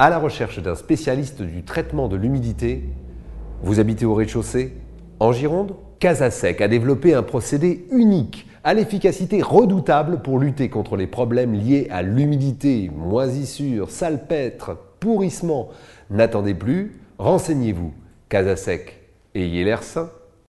à la recherche d'un spécialiste du traitement de l'humidité, vous habitez au rez-de-chaussée En Gironde Casasec a développé un procédé unique à l'efficacité redoutable pour lutter contre les problèmes liés à l'humidité, moisissure, salpêtre, pourrissement. N'attendez plus, renseignez-vous. Casasec, ayez l'air sain.